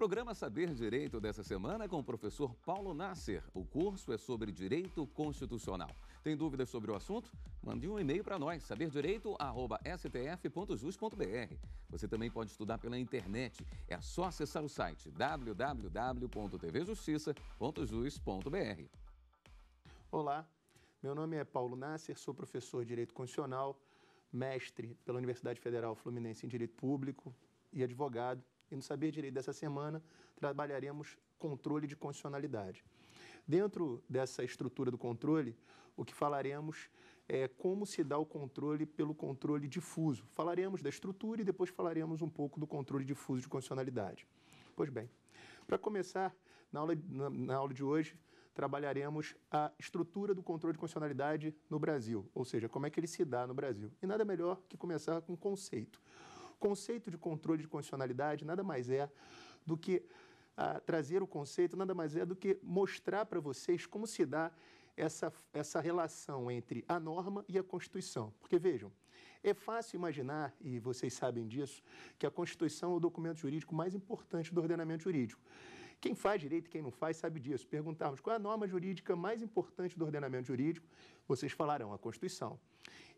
programa Saber Direito dessa semana é com o professor Paulo Nasser. O curso é sobre direito constitucional. Tem dúvidas sobre o assunto? Mande um e-mail para nós, saberdireito.stf.jus.br. Você também pode estudar pela internet. É só acessar o site www.tvjustiça.jus.br. Olá, meu nome é Paulo Nasser, sou professor de Direito Constitucional, mestre pela Universidade Federal Fluminense em Direito Público e advogado e no Saber Direito dessa semana trabalharemos controle de constitucionalidade. Dentro dessa estrutura do controle, o que falaremos é como se dá o controle pelo controle difuso. Falaremos da estrutura e depois falaremos um pouco do controle difuso de constitucionalidade. Pois bem, para começar, na aula, na, na aula de hoje, trabalharemos a estrutura do controle de constitucionalidade no Brasil, ou seja, como é que ele se dá no Brasil. E nada melhor que começar com um conceito. Conceito de controle de condicionalidade nada mais é do que ah, trazer o conceito, nada mais é do que mostrar para vocês como se dá essa, essa relação entre a norma e a Constituição. Porque vejam, é fácil imaginar, e vocês sabem disso, que a Constituição é o documento jurídico mais importante do ordenamento jurídico. Quem faz direito e quem não faz sabe disso. Perguntarmos qual é a norma jurídica mais importante do ordenamento jurídico, vocês falarão a Constituição.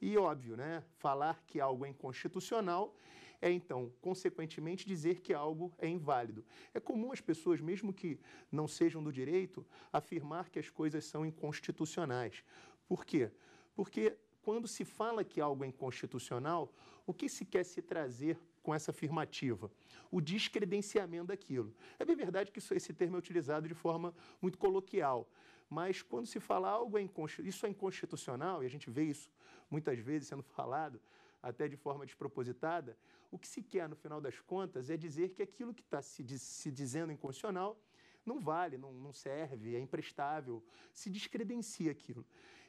E óbvio, né? Falar que algo é inconstitucional é então, consequentemente, dizer que algo é inválido. É comum as pessoas, mesmo que não sejam do direito, afirmar que as coisas são inconstitucionais. Por quê? Porque quando se fala que algo é inconstitucional, o que se quer se trazer com essa afirmativa? O descredenciamento daquilo. É bem verdade que isso, esse termo é utilizado de forma muito coloquial, mas quando se fala algo é inconstitucional, isso é inconstitucional, e a gente vê isso muitas vezes sendo falado, até de forma despropositada, o que se quer, no final das contas, é dizer que aquilo que está se, se dizendo inconstitucional não vale, não, não serve, é imprestável, se descredencia aquilo.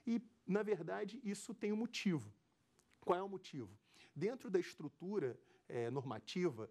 E, na verdade, isso tem um motivo. Qual é o motivo? Dentro da estrutura é, normativa,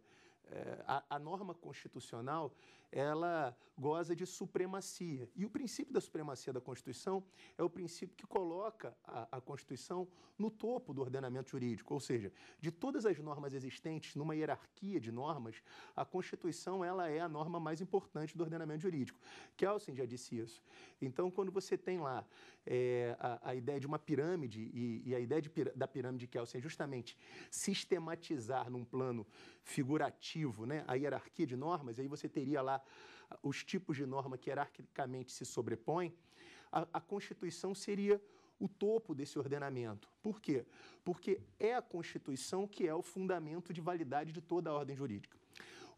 é, a, a, norma constitucional ela goza de supremacia. E o princípio da supremacia da Constituição é o princípio que coloca a, a Constituição no topo do ordenamento jurídico, ou seja, de todas as normas existentes numa hierarquia de normas, a Constituição ela é a norma mais importante do ordenamento jurídico. Kelsen já disse isso. Então, quando você tem lá é, a, a, ideia de uma pirâmide, e, e a ideia de, da pirâmide de Kelsen é justamente sistematizar num plano figurativo né, a hierarquia de normas, aí você teria lá os tipos de norma que hierarquicamente se sobrepõem, a, a Constituição seria o topo desse ordenamento. Por quê? Porque é a Constituição que é o fundamento de validade de toda a ordem jurídica.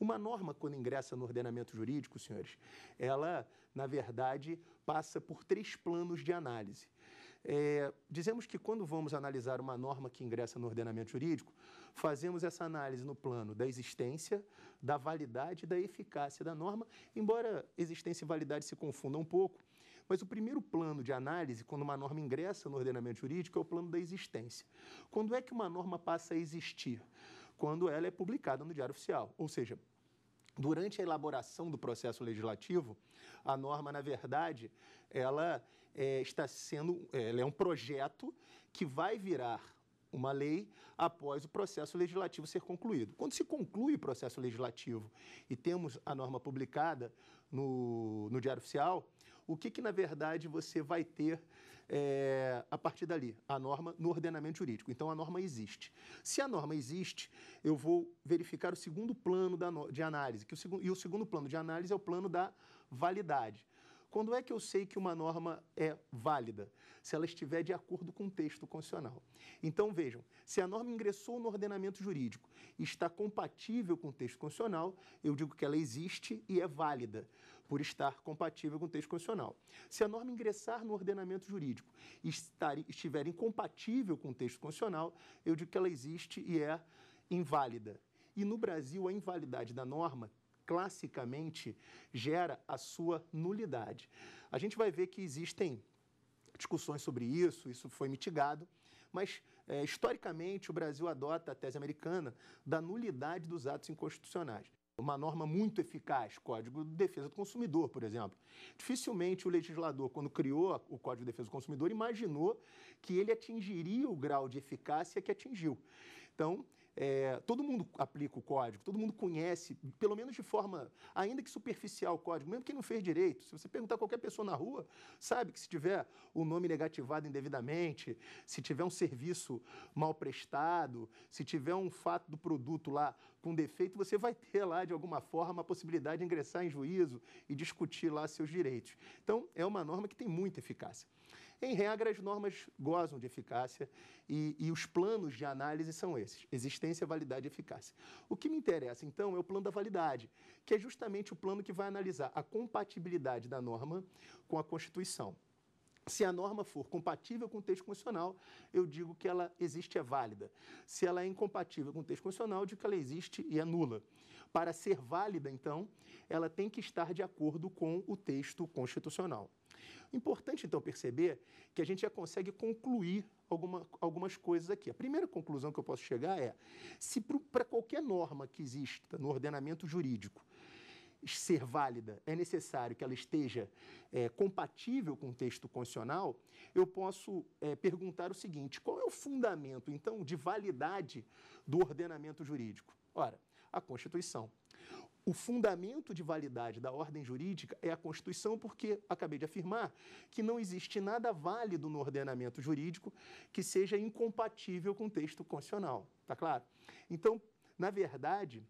Uma norma, quando ingressa no ordenamento jurídico, senhores, ela, na verdade, passa por três planos de análise. É, dizemos que quando vamos analisar uma norma que ingressa no ordenamento jurídico, fazemos essa análise no plano da existência, da validade e da eficácia da norma, embora existência e validade se confundam um pouco. Mas o primeiro plano de análise, quando uma norma ingressa no ordenamento jurídico, é o plano da existência. Quando é que uma norma passa a existir? Quando ela é publicada no Diário Oficial. Ou seja, durante a elaboração do processo legislativo, a norma, na verdade, ela é, está sendo, é, ela é um projeto que vai virar uma lei após o processo legislativo ser concluído. Quando se conclui o processo legislativo e temos a norma publicada no, no Diário Oficial, o que, que, na verdade, você vai ter é, a partir dali? A norma no ordenamento jurídico. Então, a norma existe. Se a norma existe, eu vou verificar o segundo plano da, de análise. Que o, e o segundo plano de análise é o plano da validade. Quando é que eu sei que uma norma é válida? Se ela estiver de acordo com o texto constitucional. Então, vejam, se a norma ingressou no ordenamento jurídico e está compatível com o texto constitucional, eu digo que ela existe e é válida, por estar compatível com o texto constitucional. Se a norma ingressar no ordenamento jurídico e estar, estiver incompatível com o texto constitucional, eu digo que ela existe e é inválida. E no Brasil, a invalidade da norma classicamente gera a sua nulidade. A gente vai ver que existem discussões sobre isso, isso foi mitigado, mas é, historicamente o Brasil adota a tese americana da nulidade dos atos inconstitucionais. Uma norma muito eficaz, Código de Defesa do Consumidor, por exemplo. Dificilmente o legislador, quando criou o Código de Defesa do Consumidor, imaginou que ele atingiria o grau de eficácia que atingiu. Então, é, todo mundo aplica o código, todo mundo conhece, pelo menos de forma, ainda que superficial, o código, mesmo quem não fez direito. Se você perguntar a qualquer pessoa na rua, sabe que se tiver o nome negativado indevidamente, se tiver um serviço mal prestado, se tiver um fato do produto lá com defeito, você vai ter lá, de alguma forma, a possibilidade de ingressar em juízo e discutir lá seus direitos. Então, é uma norma que tem muita eficácia. Em regra, as normas gozam de eficácia e, e os planos de análise são esses: existência, validade e eficácia. O que me interessa, então, é o plano da validade, que é justamente o plano que vai analisar a compatibilidade da norma com a Constituição. Se a norma for compatível com o texto constitucional, eu digo que ela existe e é válida. Se ela é incompatível com o texto constitucional, eu digo que ela existe e é nula. Para ser válida, então, ela tem que estar de acordo com o texto constitucional. Importante, então, perceber que a gente já consegue concluir alguma, algumas coisas aqui. A primeira conclusão que eu posso chegar é: se para qualquer norma que exista no ordenamento jurídico ser válida, é necessário que ela esteja é, compatível com o texto constitucional, eu posso é, perguntar o seguinte: qual é o fundamento, então, de validade do ordenamento jurídico? Ora, a Constituição. O fundamento de validade da ordem jurídica é a Constituição, porque acabei de afirmar que não existe nada válido no ordenamento jurídico que seja incompatível com o texto constitucional. Tá claro? Então, na verdade,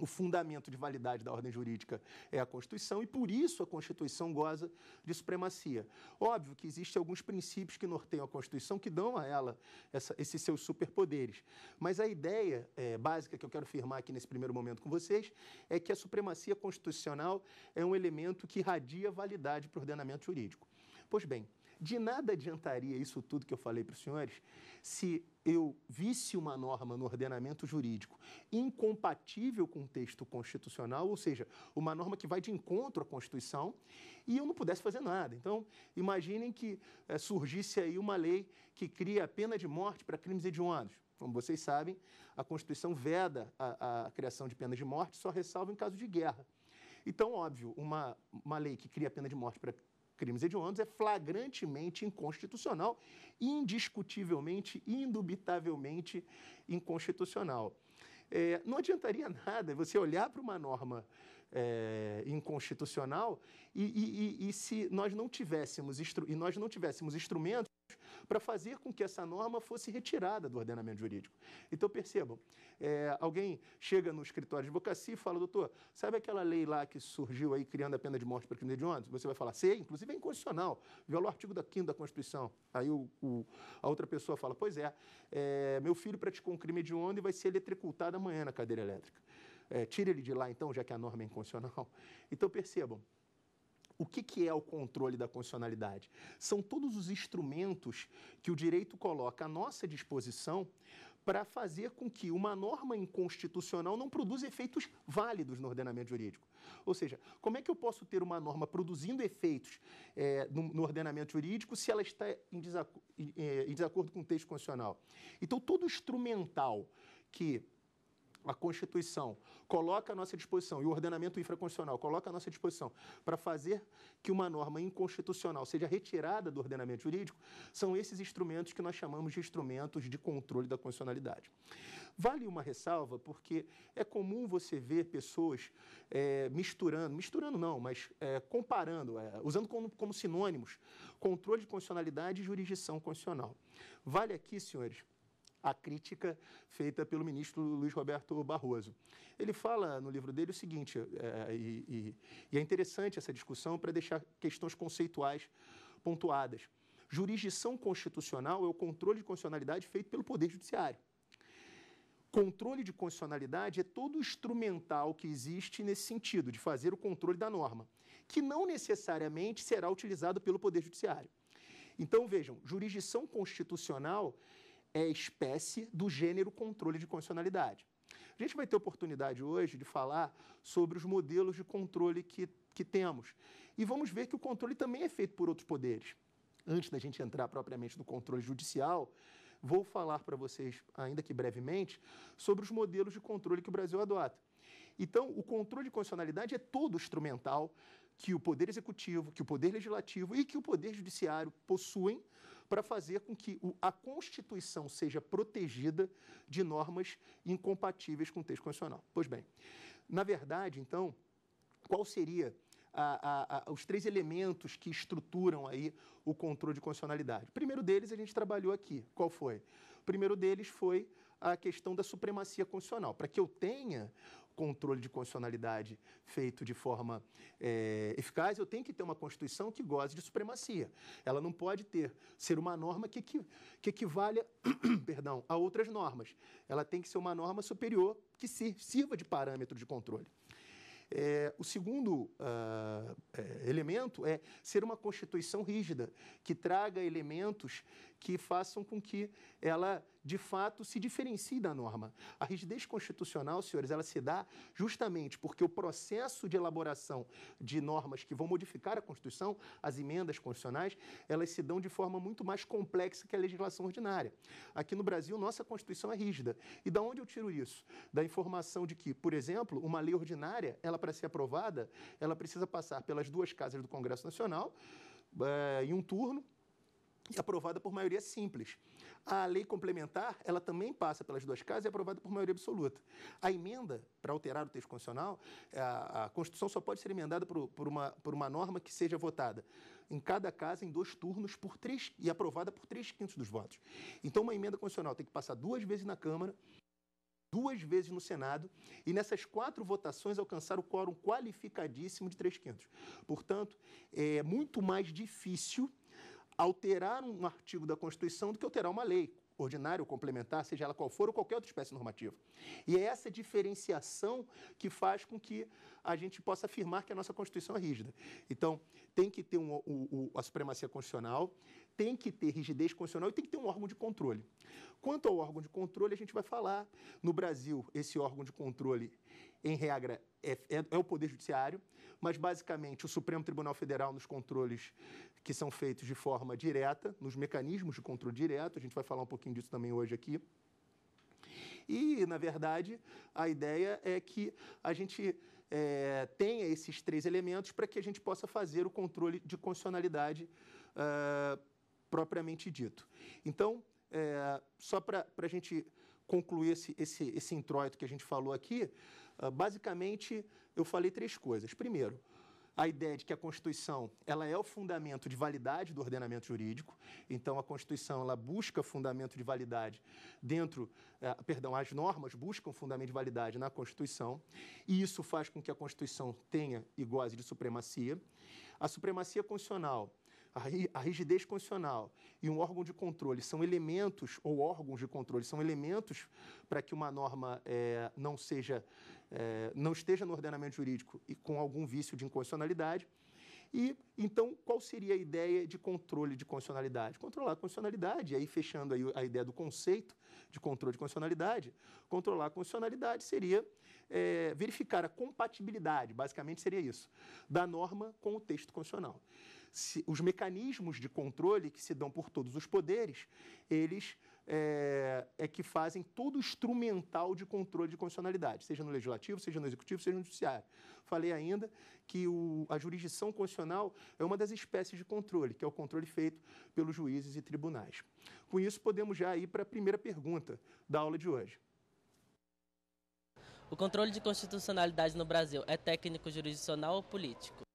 o fundamento de validade da ordem jurídica é a Constituição e, por isso, a Constituição goza de supremacia. Óbvio que existem alguns princípios que norteiam a Constituição que dão a ela essa, esses seus superpoderes. Mas a ideia é, básica que eu quero firmar aqui nesse primeiro momento com vocês é que a supremacia constitucional é um elemento que irradia validade para o ordenamento jurídico. Pois bem, de nada adiantaria isso tudo que eu falei para os senhores se eu visse uma norma no ordenamento jurídico incompatível com o texto constitucional, ou seja, uma norma que vai de encontro à Constituição, e eu não pudesse fazer nada. Então, imaginem que é, surgisse aí uma lei que cria a pena de morte para crimes hediondos. Como vocês sabem, a Constituição veda a, a criação de penas de morte, só ressalva em caso de guerra. Então, óbvio, uma, uma lei que cria a pena de morte para crimes hediondos é flagrantemente inconstitucional indiscutivelmente, indubitavelmente inconstitucional. É, não adiantaria nada você olhar para uma norma é, inconstitucional e, e, e, e, se nós não tivéssemos e nós não tivéssemos instrumentos para fazer com que essa norma fosse retirada do ordenamento jurídico. Então, percebam, é, alguém chega no escritório de advocacia e fala, doutor, sabe aquela lei lá que surgiu aí criando a pena de morte para crime de ônibus? Você vai falar, sei, inclusive é inconstitucional, violou o artigo da 5 da Constituição. Aí o, o, a outra pessoa fala, pois é, é, meu filho praticou um crime de onda e vai ser eletrocutado amanhã na cadeira elétrica. É, tira ele de lá então, já que a norma é inconstitucional. Então, percebam, o que, que é o controle da constitucionalidade? São todos os instrumentos que o direito coloca à nossa disposição para fazer com que uma norma inconstitucional não produza efeitos válidos no ordenamento jurídico. Ou seja, como é que eu posso ter uma norma produzindo efeitos é, no, no, ordenamento jurídico se ela está em, é, em desacordo com o texto constitucional? Então, todo instrumental que a Constituição coloca à nossa disposição, e o ordenamento infraconstitucional coloca à nossa disposição para fazer que uma norma inconstitucional seja retirada do ordenamento jurídico, são esses instrumentos que nós chamamos de instrumentos de controle da constitucionalidade. Vale uma ressalva, porque é comum você ver pessoas é, misturando, misturando não, mas é, comparando, é, usando como, como sinônimos controle de constitucionalidade e jurisdição constitucional. Vale aqui, senhores, a crítica feita pelo ministro Luiz Roberto Barroso. Ele fala no livro dele o seguinte, é, é e, e é interessante essa discussão para deixar questões conceituais pontuadas. Jurisdição constitucional é o controle de constitucionalidade feito pelo Poder Judiciário. Controle de constitucionalidade é todo o instrumental que existe nesse sentido, de fazer o controle da norma, que não necessariamente será utilizado pelo Poder Judiciário. Então, vejam, jurisdição constitucional é espécie do gênero controle de condicionalidade. A gente vai ter oportunidade hoje de falar sobre os modelos de controle que, que temos. E vamos ver que o controle também é feito por outros poderes. Antes da gente entrar propriamente no controle judicial, vou falar para vocês, ainda que brevemente, sobre os modelos de controle que o Brasil adota. Então, o controle de constitucionalidade é todo instrumental que o Poder Executivo, que o Poder Legislativo e que o Poder Judiciário possuem para fazer com que a Constituição seja protegida de normas incompatíveis com o texto constitucional. Pois bem, na verdade, então, qual seria a, a, a, os três elementos que estruturam aí o controle de constitucionalidade? O primeiro deles a gente trabalhou aqui. Qual foi? O primeiro deles foi a questão da supremacia constitucional. Para que eu tenha controle de constitucionalidade feito de forma é, eficaz, eu tenho que ter uma Constituição que goze de supremacia. Ela não pode ter ser uma norma que, que, que equivale perdão, a outras normas. Ela tem que ser uma norma superior que sirva de parâmetro de controle. É, o segundo uh, elemento é ser uma Constituição rígida, que traga elementos que façam com que ela, de fato, se diferencie da norma. A rigidez constitucional, senhores, ela se dá justamente porque o processo de elaboração de normas que vão modificar a Constituição, as emendas constitucionais, elas se dão de forma muito mais complexa que a legislação ordinária. Aqui no Brasil, nossa Constituição é rígida. E da onde eu tiro isso? Da informação de que, por exemplo, uma lei ordinária, ela para ser aprovada, ela precisa passar pelas duas casas do Congresso Nacional, é, em um turno, e aprovada por maioria simples. A lei complementar, ela também passa pelas duas casas e é aprovada por maioria absoluta. A emenda, para alterar o texto constitucional, é, a, a Constituição só pode ser emendada por, por, uma, por uma norma que seja votada em cada casa em dois turnos por três e aprovada por três quintos dos votos. Então, uma emenda constitucional tem que passar duas vezes na Câmara, duas vezes no Senado e nessas quatro votações alcançar o quórum qualificadíssimo de três quintos. Portanto, é muito mais difícil alterar um artigo da Constituição do que alterar uma lei ordinária ou complementar, seja ela qual for, ou qualquer outra espécie normativa. E é essa diferenciação que faz com que a gente possa afirmar que a nossa Constituição é rígida. Então, tem que ter um, a supremacia constitucional, tem que ter rigidez constitucional e tem que ter um órgão de controle. Quanto ao órgão de controle, a gente vai falar. No Brasil, esse órgão de controle em regra, é, é, é, o Poder Judiciário, mas basicamente o Supremo Tribunal Federal nos controles que são feitos de forma direta, nos mecanismos de controle direto, a gente vai falar um pouquinho disso também hoje aqui. E, na verdade, a ideia é que a gente é, tenha esses três elementos para que a gente possa fazer o controle de constitucionalidade uh, propriamente dito. Então, é, só para a gente concluir esse, esse, esse introito que a gente falou aqui, ah, basicamente, eu falei três coisas. Primeiro, a ideia de que a Constituição ela é o fundamento de validade do ordenamento jurídico. Então, a Constituição ela busca fundamento de validade dentro, eh, perdão, as normas buscam fundamento de validade na Constituição, e isso faz com que a Constituição tenha e goze de supremacia. A supremacia constitucional, a rigidez constitucional e um órgão de controle são elementos, ou órgãos de controle, são elementos para que uma norma eh, não seja é, não esteja no ordenamento jurídico e com algum vício de inconstitucionalidade. E então, qual seria a ideia de controle de constitucionalidade? Controlar a constitucionalidade, e aí fechando aí a ideia do conceito de controle de constitucionalidade, controlar a constitucionalidade seria é, verificar a compatibilidade, basicamente seria isso, da norma com o texto constitucional. Se, os mecanismos de controle que se dão por todos os poderes, eles é, é, que fazem todo o instrumental de controle de constitucionalidade, seja no legislativo, seja no executivo, seja no judiciário. Falei ainda que o, a jurisdição constitucional é uma das espécies de controle, que é o controle feito pelos juízes e tribunais. Com isso, podemos já ir para a primeira pergunta da aula de hoje. O controle de constitucionalidade no Brasil é técnico, jurisdicional ou político?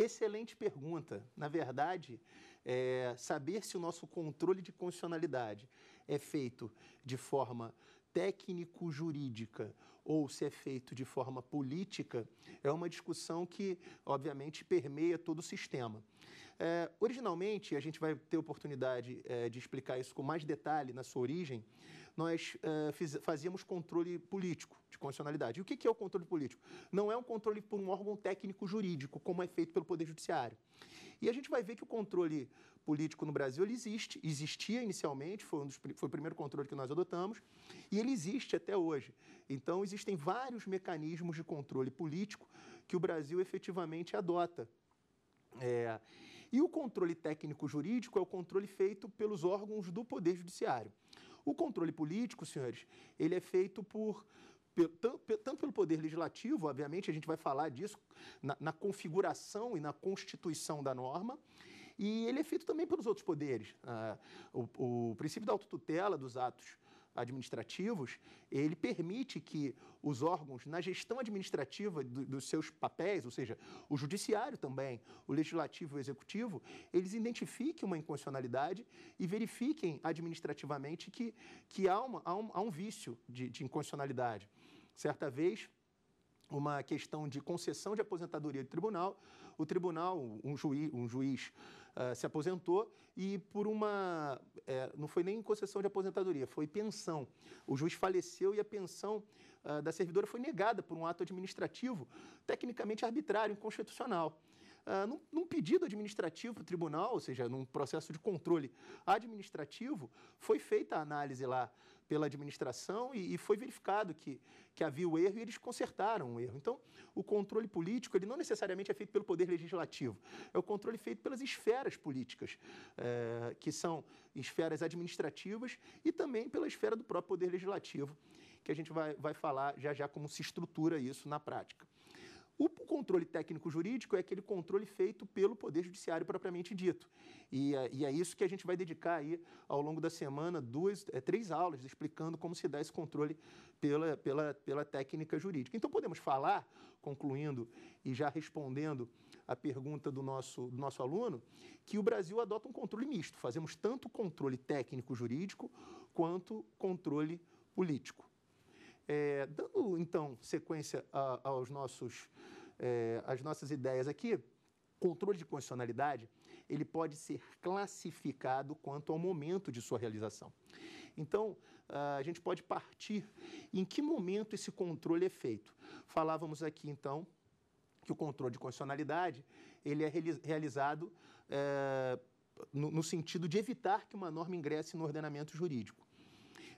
Excelente pergunta. Na verdade, é, saber se o nosso controle de constitucionalidade é feito de forma técnico-jurídica ou se é feito de forma política é uma discussão que, obviamente, permeia todo o sistema. É, originalmente, a gente vai ter oportunidade é, de explicar isso com mais detalhe na sua origem, nós é, fiz, fazíamos controle político de constitucionalidade. E o que, que é o controle político? Não é um controle por um órgão técnico-jurídico, como é feito pelo Poder Judiciário. E a gente vai ver que o controle político no Brasil ele existe, existia inicialmente, foi, um dos, foi o primeiro controle que nós adotamos, e ele existe até hoje. Então, existem vários mecanismos de controle político que o Brasil efetivamente adota. É, e o controle técnico-jurídico é o controle feito pelos órgãos do Poder Judiciário. O controle político, senhores, ele é feito por tanto pelo poder legislativo, obviamente, a gente vai falar disso na, na, configuração e na constituição da norma, e ele é feito também pelos outros poderes. Ah, o, o, princípio da autotutela dos atos administrativos, ele permite que os órgãos, na gestão administrativa do, dos seus papéis, ou seja, o judiciário também, o legislativo e o executivo, eles identifiquem uma inconstitucionalidade e verifiquem administrativamente que, que há, uma, há, um, há um vício de, de inconstitucionalidade. Certa vez, uma questão de concessão de aposentadoria do tribunal, o tribunal, um juiz, um juiz uh, se aposentou e por uma. É, não foi nem concessão de aposentadoria, foi pensão. O juiz faleceu e a pensão uh, da servidora foi negada por um ato administrativo, tecnicamente arbitrário, inconstitucional. Uh, num, num, pedido administrativo o tribunal, ou seja, num processo de controle administrativo, foi feita a análise lá pela administração e, e, foi verificado que, que havia o erro e eles consertaram o erro. Então, o controle político ele não necessariamente é feito pelo poder legislativo, é o controle feito pelas esferas políticas, é, que são esferas administrativas e também pela esfera do próprio poder legislativo, que a gente vai, vai falar já já como se estrutura isso na prática. O controle técnico-jurídico é aquele controle feito pelo Poder Judiciário propriamente dito. E, é, e, é isso que a gente vai dedicar aí ao longo da semana duas, é, três aulas explicando como se dá esse controle pela, pela, pela técnica jurídica. Então podemos falar, concluindo e já respondendo a pergunta do nosso, do nosso aluno, que o Brasil adota um controle misto. Fazemos tanto controle técnico-jurídico quanto controle político. É, dando então sequência a, aos nossos, é, às nossas ideias aqui, controle de constitucionalidade ele pode ser classificado quanto ao momento de sua realização. Então, a gente pode partir em que momento esse controle é feito. Falávamos aqui então que o controle de constitucionalidade ele é realizado é, no, no sentido de evitar que uma norma ingresse no ordenamento jurídico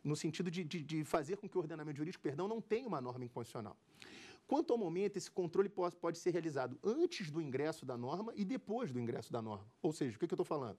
no sentido de, de, de fazer com que o ordenamento jurídico, perdão, não tenha uma norma inconstitucional. Quanto ao momento, esse controle pode, pode ser realizado antes do ingresso da norma e depois do ingresso da norma. Ou seja, o que, que eu estou falando?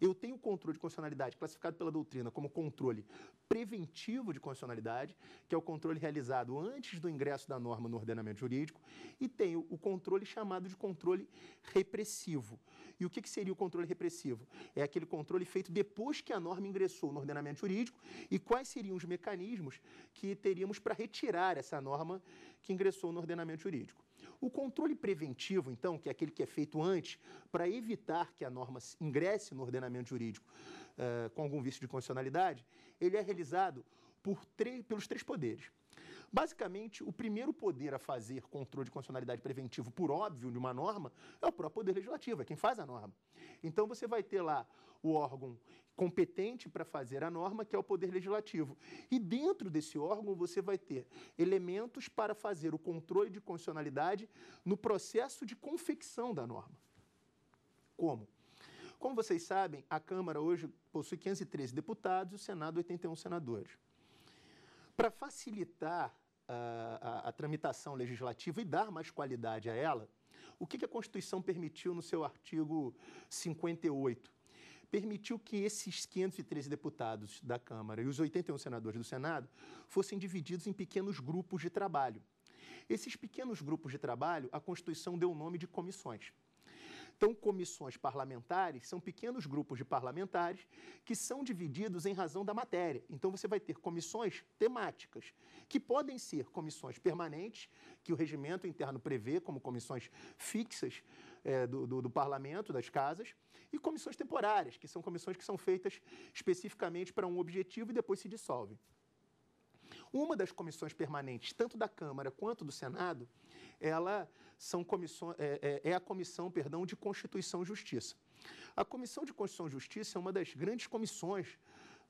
Eu tenho o controle de constitucionalidade, classificado pela doutrina como controle preventivo de constitucionalidade, que é o controle realizado antes do ingresso da norma no ordenamento jurídico, e tenho o controle chamado de controle repressivo. E o que, que seria o controle repressivo? É aquele controle feito depois que a norma ingressou no ordenamento jurídico e quais seriam os mecanismos que teríamos para retirar essa norma que ingressou no ordenamento jurídico. O controle preventivo, então, que é aquele que é feito antes para evitar que a norma ingresse no ordenamento jurídico uh, com algum vício de constitucionalidade, ele é realizado por três, pelos três poderes. Basicamente, o primeiro poder a fazer controle de constitucionalidade preventivo, por óbvio, de uma norma, é o próprio Poder Legislativo, é quem faz a norma. Então, você vai ter lá o órgão competente para fazer a norma, que é o Poder Legislativo. E dentro desse órgão você vai ter elementos para fazer o controle de constitucionalidade no processo de confecção da norma. Como? Como vocês sabem, a Câmara hoje possui 513 deputados e o Senado 81 senadores. Para facilitar a, a, a tramitação legislativa e dar mais qualidade a ela, o que, que a Constituição permitiu no seu artigo 58? permitiu que esses 513 deputados da Câmara e os 81 senadores do Senado fossem divididos em pequenos grupos de trabalho. Esses pequenos grupos de trabalho, a Constituição deu o nome de comissões. Então, comissões parlamentares são pequenos grupos de parlamentares que são divididos em razão da matéria. Então, você vai ter comissões temáticas, que podem ser comissões permanentes, que o regimento interno prevê como comissões fixas é, do, do, do parlamento, das casas, e comissões temporárias, que são comissões que são feitas especificamente para um objetivo e depois se dissolvem. Uma das comissões permanentes, tanto da Câmara quanto do Senado, ela são comissões, é, é, é a comissão, perdão, de Constituição e Justiça. A Comissão de Constituição e Justiça é uma das grandes comissões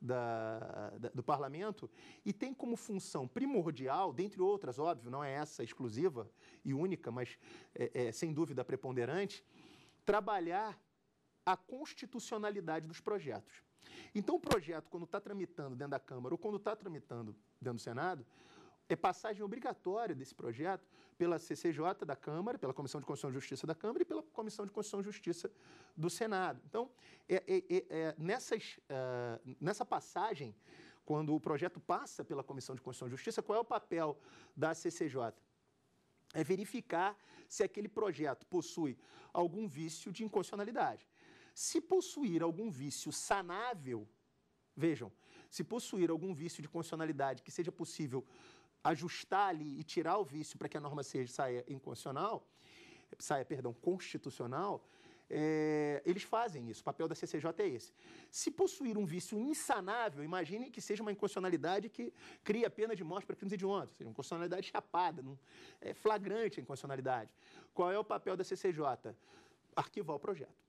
da, da, do parlamento e tem como função primordial, dentre outras, óbvio, não é essa exclusiva e única, mas é, é, sem dúvida preponderante, trabalhar a constitucionalidade dos projetos. Então, o projeto, quando está tramitando dentro da Câmara ou quando está tramitando dentro do Senado, é passagem obrigatória desse projeto pela CCJ da Câmara, pela Comissão de Constituição e Justiça da Câmara e pela Comissão de Constituição e Justiça do Senado. Então, é, é, é, é nessas, uh, nessa passagem, quando o projeto passa pela Comissão de Constituição e Justiça, qual é o papel da CCJ? É verificar se aquele projeto possui algum vício de inconstitucionalidade. Se possuir algum vício sanável, vejam, se possuir algum vício de constitucionalidade que seja possível ajustar ali e tirar o vício para que a norma seja, saia inconstitucional, saia, perdão, constitucional, é, eles fazem isso. O papel da CCJ é esse. Se possuir um vício insanável, imagine que seja uma inconstitucionalidade que cria pena de morte para crimes hediondos, seja uma inconstitucionalidade chapada, não, é flagrante a inconstitucionalidade. Qual é o papel da CCJ? Arquivar o projeto.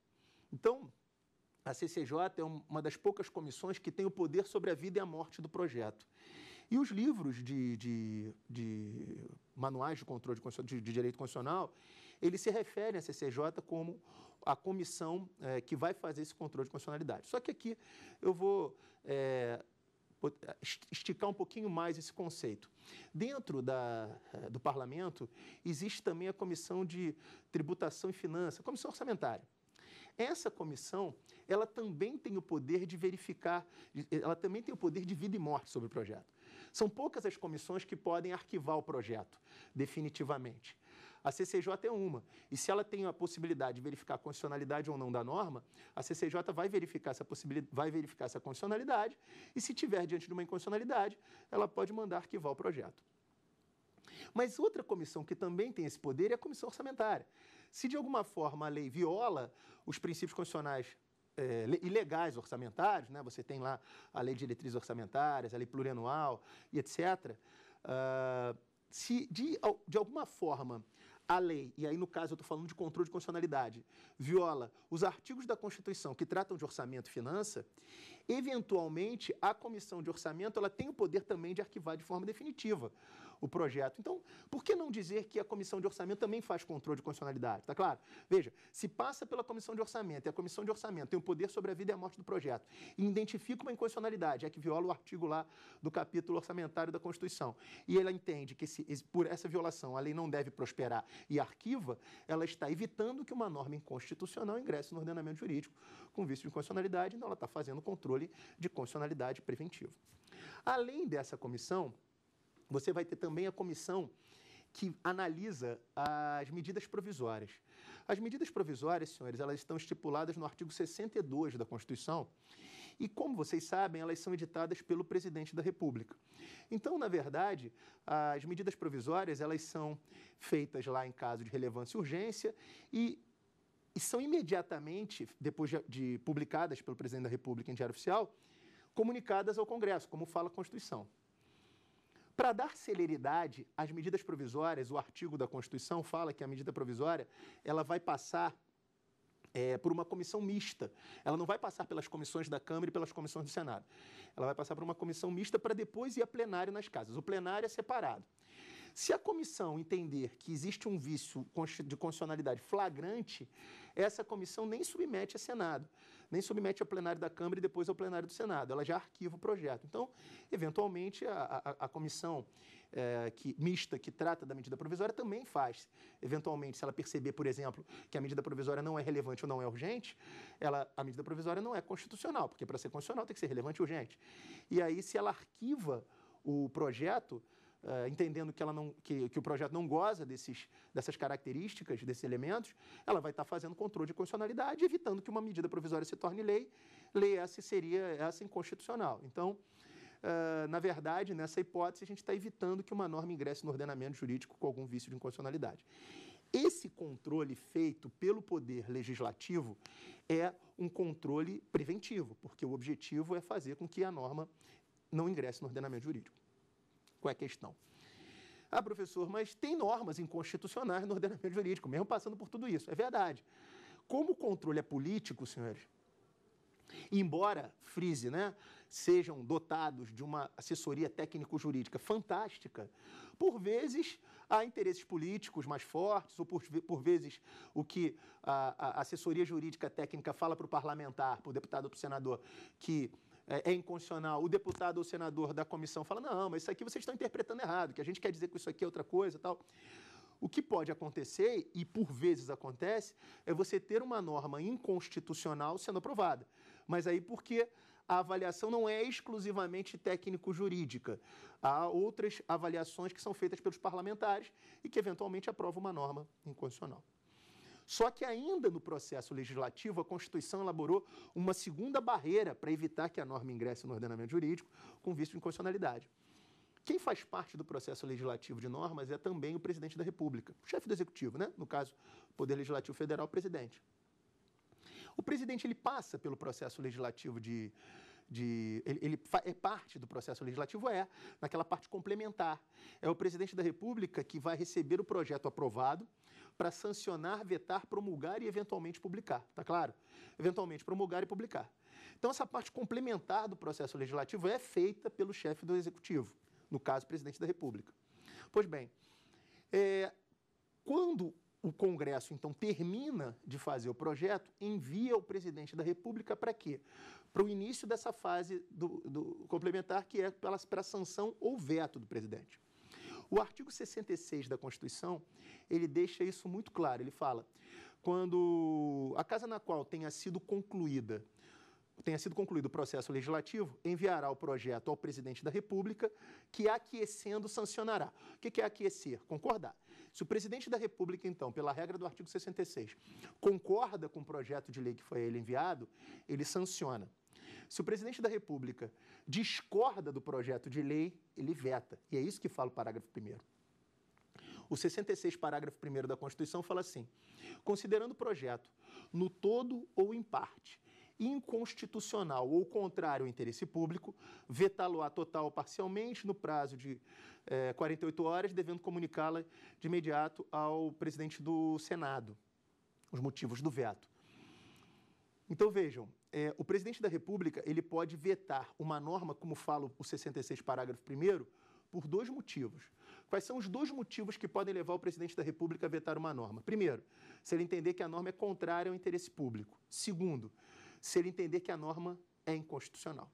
Então, a CCJ é uma das poucas comissões que tem o poder sobre a vida e a morte do projeto. E os livros de, de, de manuais de controle de, de, direito constitucional, eles se referem à CCJ como a comissão é, que vai fazer esse controle de constitucionalidade. Só que aqui eu vou é, esticar um pouquinho mais esse conceito. Dentro da, é, do parlamento, existe também a comissão de tributação e finanças, comissão orçamentária essa comissão, ela também tem o poder de verificar, ela também tem o poder de vida e morte sobre o projeto. São poucas as comissões que podem arquivar o projeto definitivamente. A CCJ é uma. E se ela tem a possibilidade de verificar a condicionalidade ou não da norma, a CCJ vai verificar essa possibilidade, vai verificar essa condicionalidade e se tiver diante de uma incondicionalidade, ela pode mandar arquivar o projeto. Mas outra comissão que também tem esse poder é a comissão orçamentária se de alguma forma a lei viola os princípios constitucionais é, ilegais orçamentários, né? você tem lá a lei de diretrizes orçamentárias, a lei plurianual e etc. Uh, ah, se de, de alguma forma a lei, e aí no caso eu estou falando de controle de constitucionalidade, viola os artigos da Constituição que tratam de orçamento e finança, eventualmente a comissão de orçamento ela tem o poder também de arquivar de forma definitiva o projeto. Então, por que não dizer que a comissão de orçamento também faz controle de constitucionalidade? Tá claro? Veja, se passa pela comissão de orçamento e a comissão de orçamento tem o poder sobre a vida e a morte do projeto e identifica uma inconstitucionalidade, é que viola o artigo lá do capítulo orçamentário da Constituição, e ela entende que se, por essa violação a lei não deve prosperar e arquiva, ela está evitando que uma norma inconstitucional ingresse no ordenamento jurídico com vício de constitucionalidade, então ela está fazendo controle de constitucionalidade preventivo. Além dessa comissão, você vai ter também a comissão que analisa as medidas provisórias. As medidas provisórias, senhores, elas estão estipuladas no artigo 62 da Constituição e, como vocês sabem, elas são editadas pelo presidente da República. Então, na verdade, as medidas provisórias elas são feitas lá em caso de relevância e urgência e e são imediatamente, depois de publicadas pelo presidente da República em Diário Oficial, comunicadas ao Congresso, como fala a Constituição. Para dar celeridade às medidas provisórias, o artigo da Constituição fala que a medida provisória ela vai passar é, por uma comissão mista. Ela não vai passar pelas comissões da Câmara e pelas comissões do Senado. Ela vai passar por uma comissão mista para depois ir a plenário nas casas. O plenário é separado. Se a comissão entender que existe um vício de constitucionalidade flagrante, essa comissão nem submete a Senado nem submete ao plenário da Câmara e depois ao plenário do Senado, ela já arquiva o projeto. Então, eventualmente, a, a, a comissão é, que, mista que trata da medida provisória também faz. Eventualmente, se ela perceber, por exemplo, que a medida provisória não é relevante ou não é urgente, ela, a medida provisória não é constitucional, porque para ser constitucional tem que ser relevante e urgente. E aí, se ela arquiva o projeto, uh, entendendo que, ela não, que, que, o projeto não goza desses, dessas características, desses elementos, ela vai estar fazendo controle de constitucionalidade, evitando que uma medida provisória se torne lei. Lei essa seria essa inconstitucional. Então, uh, na verdade, nessa hipótese, a gente está evitando que uma norma ingresse no ordenamento jurídico com algum vício de inconstitucionalidade. Esse controle feito pelo poder legislativo é um controle preventivo, porque o objetivo é fazer com que a norma não ingresse no ordenamento jurídico. Qual é a questão? Ah, professor, mas tem normas inconstitucionais no ordenamento jurídico, mesmo passando por tudo isso. É verdade. Como o controle é político, senhores, embora, frise, né, sejam dotados de uma assessoria técnico-jurídica fantástica, por vezes há interesses políticos mais fortes, ou por, por vezes o que a, a assessoria jurídica técnica fala para o parlamentar, para o deputado, para o senador, que é, é, inconstitucional, o deputado ou senador da comissão fala, não, mas isso aqui vocês estão interpretando errado, que a gente quer dizer que isso aqui é outra coisa tal. O que pode acontecer, e por vezes acontece, é você ter uma norma inconstitucional sendo aprovada. Mas aí porque a avaliação não é exclusivamente técnico-jurídica. Há outras avaliações que são feitas pelos parlamentares e que eventualmente aprovam uma norma inconstitucional. Só que ainda no processo legislativo, a Constituição elaborou uma segunda barreira para evitar que a norma ingresse no ordenamento jurídico com visto em constitucionalidade. Quem faz parte do processo legislativo de normas é também o presidente da República, o chefe do executivo, né? No caso, Poder Legislativo Federal, o presidente. O presidente ele passa pelo processo legislativo de, de ele, ele, é parte do processo legislativo, é, naquela parte complementar. É o presidente da República que vai receber o projeto aprovado, para sancionar, vetar, promulgar e eventualmente publicar, está claro? Eventualmente promulgar e publicar. Então essa parte complementar do processo legislativo é feita pelo chefe do executivo, no caso, presidente da República. Pois bem, é, quando o Congresso, então, termina de fazer o projeto, envia o presidente da República para quê? Para o início dessa fase do, do complementar, que é para pela sanção ou veto do presidente. O artigo 66 da Constituição, ele deixa isso muito claro. Ele fala: quando a casa na qual tenha sido concluída tenha sido concluído o processo legislativo, enviará o projeto ao presidente da República, que aquecendo sancionará. O que é aquecer? Concordar. Se o presidente da República, então, pela regra do artigo 66, concorda com o projeto de lei que foi a ele enviado, ele sanciona. Se o presidente da República discorda do projeto de lei, ele veta. E é isso que fala o parágrafo 1. O 66, parágrafo 1 da Constituição, fala assim: considerando o projeto, no todo ou em parte, inconstitucional ou contrário ao interesse público, vetá lo a total ou parcialmente no prazo de eh, 48 horas, devendo comunicá-la de imediato ao presidente do Senado, os motivos do veto. Então vejam, é, o presidente da República ele pode vetar uma norma, como fala o 66, parágrafo 1 por dois motivos. Quais são os dois motivos que podem levar o presidente da República a vetar uma norma? Primeiro, se ele entender que a norma é contrária ao interesse público. Segundo, se ele entender que a norma é inconstitucional.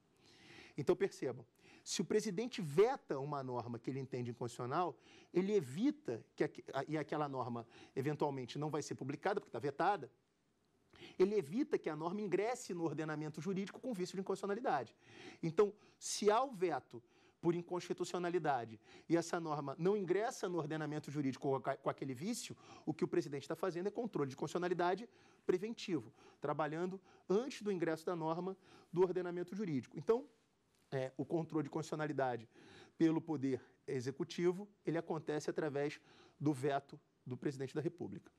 Então percebam, se o presidente veta uma norma que ele entende inconstitucional, ele evita que a, e aquela norma eventualmente não vai ser publicada porque está vetada, ele evita que a norma ingresse no ordenamento jurídico com vício de inconstitucionalidade. Então, se há o veto por inconstitucionalidade e essa norma não ingressa no ordenamento jurídico com aquele vício, o que o presidente está fazendo é controle de constitucionalidade preventivo, trabalhando antes do ingresso da norma do ordenamento jurídico. Então, é, o controle de constitucionalidade pelo poder executivo ele acontece através do veto do presidente da República.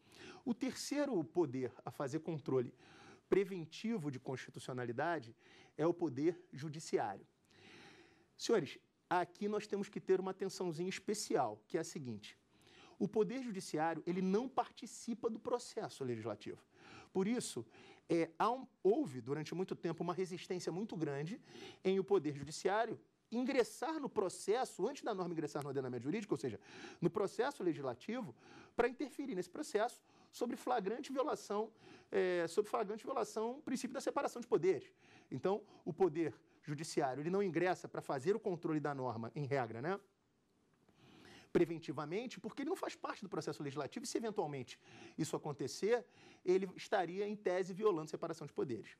O terceiro poder a fazer controle preventivo de constitucionalidade é o poder judiciário. Senhores, aqui nós temos que ter uma atençãozinha especial, que é a seguinte: o poder judiciário ele não participa do processo legislativo. Por isso, é, um, houve durante muito tempo uma resistência muito grande em o poder judiciário ingressar no processo, antes da norma ingressar no ordenamento jurídico, ou seja, no processo legislativo, para interferir nesse processo sobre flagrante violação, é, sobre flagrante violação do princípio da separação de poderes. Então, o poder judiciário ele não ingressa para fazer o controle da norma, em regra, né? preventivamente, porque ele não faz parte do processo legislativo e se eventualmente isso acontecer, ele estaria em tese violando separação de poderes.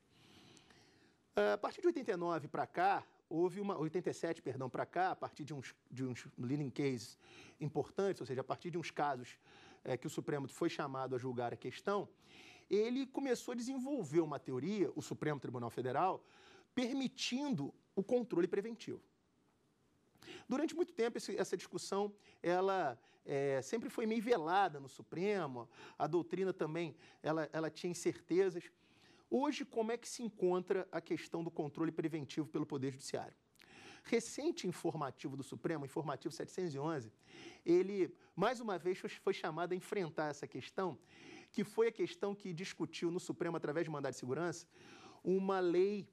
Ah, a partir de 89 para cá, houve uma 87, perdão, para cá, a partir de uns, de uns leading cases importantes, ou seja, a partir de uns casos é, que o Supremo foi chamado a julgar a questão, ele começou a desenvolver uma teoria, o Supremo Tribunal Federal, permitindo o controle preventivo. Durante muito tempo, esse, essa discussão ela é, sempre foi meio velada no Supremo, a doutrina também ela, ela tinha incertezas. Hoje, como é que se encontra a questão do controle preventivo pelo Poder Judiciário? Recente informativo do Supremo, informativo 711, ele mais uma vez foi chamado a enfrentar essa questão, que foi a questão que discutiu no Supremo, através de mandado de segurança, uma lei,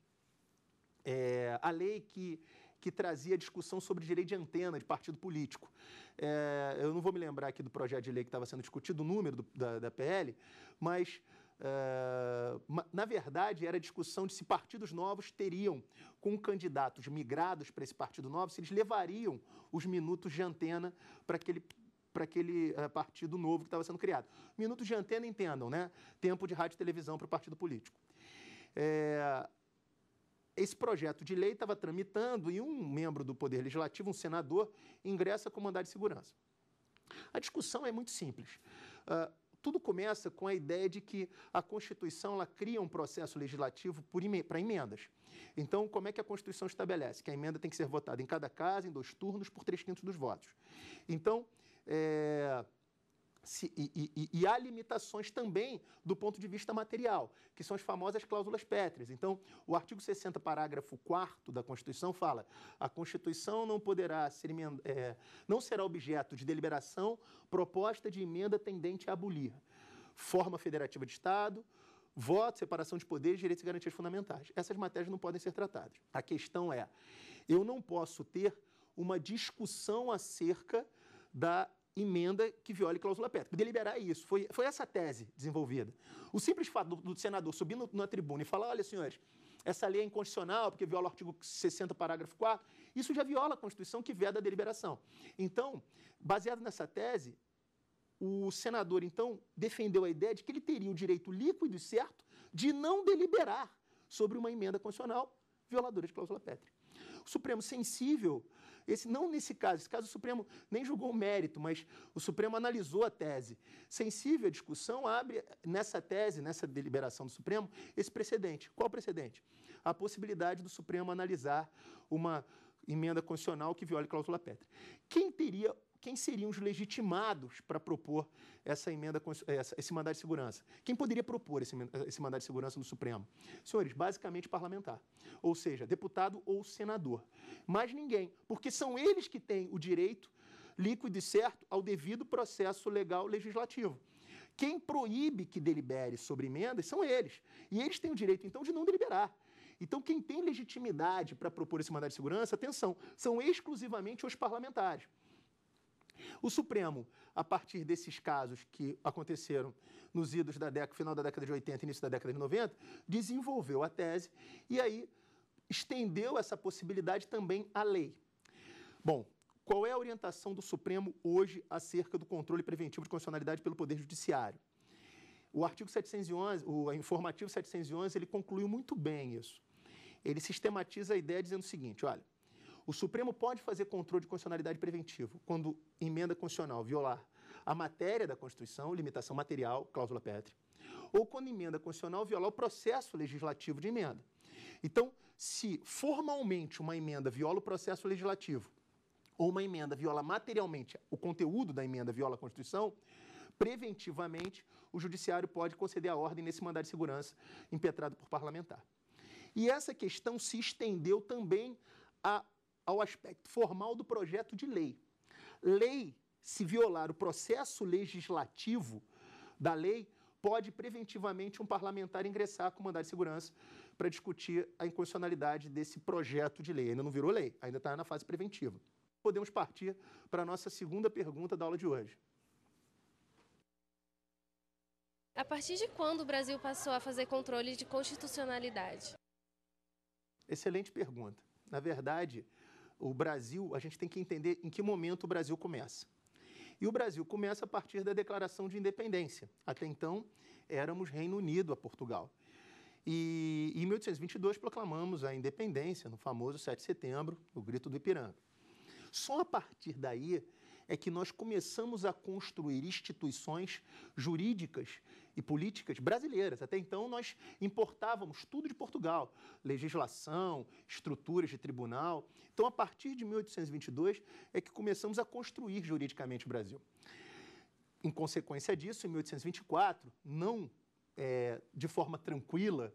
é, a lei que, que trazia discussão sobre direito de antena de partido político. É, eu não vou me lembrar aqui do projeto de lei que estava sendo discutido, o número do, da, da PL, mas eh, na verdade, era a discussão de se partidos novos teriam, com candidatos migrados para esse partido novo, se eles levariam os minutos de antena para aquele para aquele uh, partido novo que estava sendo criado. Minutos de antena, entendam, né? Tempo de rádio e televisão para o partido político. É... Esse projeto de lei estava tramitando e um membro do Poder Legislativo, um senador, ingressa com mandado de segurança. A discussão é muito simples. Uh, tudo começa com a ideia de que a Constituição ela cria um processo legislativo para emendas. Então, como é que a Constituição estabelece? Que a emenda tem que ser votada em cada casa, em dois turnos, por três quintos dos votos. Então, é, se, e, e, e, há limitações também do ponto de vista material, que são as famosas cláusulas pétreas. Então, o artigo 60, parágrafo 4 da Constituição fala: a Constituição não poderá ser emenda, é, não será objeto de deliberação proposta de emenda tendente a abolir forma federativa de Estado, voto, separação de poderes, direitos e garantias fundamentais. Essas matérias não podem ser tratadas. A questão é: eu não posso ter uma discussão acerca da emenda que viole cláusula pétrea, deliberar isso. Foi, foi essa a tese desenvolvida. O simples fato do, do senador subir no, na tribuna e falar, olha, senhores, essa lei é inconstitucional porque viola o artigo 60, parágrafo 4, isso já viola a Constituição que veda a deliberação. Então, baseado nessa tese, o senador, então, defendeu a ideia de que ele teria o direito líquido e certo de não deliberar sobre uma emenda constitucional violadora de cláusula pétrea. O Supremo, sensível esse não nesse caso, esse caso o Supremo nem julgou o mérito, mas o Supremo analisou a tese. Sensível à discussão, abre nessa tese, nessa deliberação do Supremo, esse precedente. Qual precedente? A possibilidade do Supremo analisar uma emenda constitucional que viole cláusula pétrea. Quem teria quem seriam os legitimados para propor essa emenda, eh, esse mandado de segurança? Quem poderia propor esse, esse mandado de segurança no Supremo? Senhores, basicamente parlamentar, ou seja, deputado ou senador. Mais ninguém, porque são eles que têm o direito líquido e certo ao devido processo legal legislativo. Quem proíbe que delibere sobre emendas são eles. E eles têm o direito, então, de não deliberar. Então, quem tem legitimidade para propor esse mandado de segurança, atenção, são exclusivamente os parlamentares. O Supremo, a partir desses casos que aconteceram nos idos da década, final da década de 80 início da década de 90, desenvolveu a tese e aí estendeu essa possibilidade também à lei. Bom, qual é a orientação do Supremo hoje acerca do controle preventivo de constitucionalidade pelo Poder Judiciário? O artigo 711, o informativo 711, ele concluiu muito bem isso. Ele sistematiza a ideia dizendo o seguinte, olha, o Supremo pode fazer controle de constitucionalidade preventivo quando emenda constitucional violar a matéria da Constituição, limitação material, cláusula pétrea, ou quando emenda constitucional violar o processo legislativo de emenda. Então, se formalmente uma emenda viola o processo legislativo ou uma emenda viola materialmente o conteúdo da emenda viola a Constituição, preventivamente o judiciário pode conceder a ordem nesse mandado de segurança impetrado por parlamentar. E essa questão se estendeu também a ao aspecto formal do projeto de lei. Lei, se violar o processo legislativo da lei, pode preventivamente um parlamentar ingressar com mandado de segurança para discutir a inconstitucionalidade desse projeto de lei. Ainda não virou lei, ainda está na fase preventiva. Podemos partir para a nossa segunda pergunta da aula de hoje. A partir de quando o Brasil passou a fazer controle de constitucionalidade? Excelente pergunta. Na verdade, o Brasil, a gente tem que entender em que momento o Brasil começa. E o Brasil começa a partir da Declaração de Independência. Até então, éramos Reino Unido a Portugal. E em 1822 proclamamos a independência, no famoso 7 de setembro, o Grito do Ipiranga. Só a partir daí é que nós começamos a construir instituições jurídicas e políticas brasileiras. Até então, nós importávamos tudo de Portugal: legislação, estruturas de tribunal. Então, a partir de 1822 é que começamos a construir juridicamente o Brasil. Em consequência disso, em 1824, não é, de forma tranquila,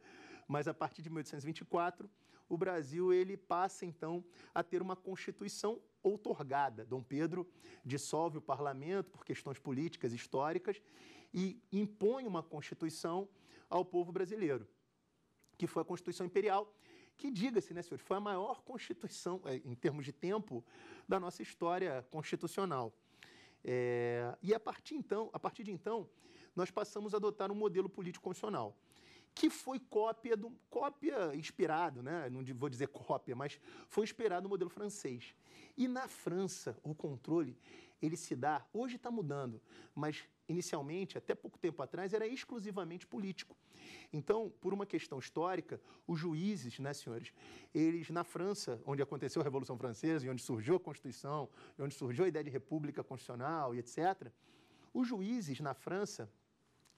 mas a partir de 1824, o Brasil ele passa então a ter uma constituição outorgada. Dom Pedro dissolve o parlamento por questões políticas e históricas e impõe uma Constituição ao povo brasileiro, que foi a Constituição Imperial, que, diga-se, né, senhores, foi a maior Constituição, é, em termos de tempo, da nossa história constitucional. É, e a partir, então, a partir de então, nós passamos a adotar um modelo político constitucional que foi cópia do cópia inspirado, né? Não vou dizer cópia, mas foi inspirado no modelo francês. E na França, o controle ele se dá, hoje está mudando, mas inicialmente, até pouco tempo atrás, era exclusivamente político. Então, por uma questão histórica, os juízes, né, senhores, eles na França, onde aconteceu a Revolução Francesa e onde surgiu a Constituição, e onde surgiu a ideia de república constitucional e etc, os juízes na França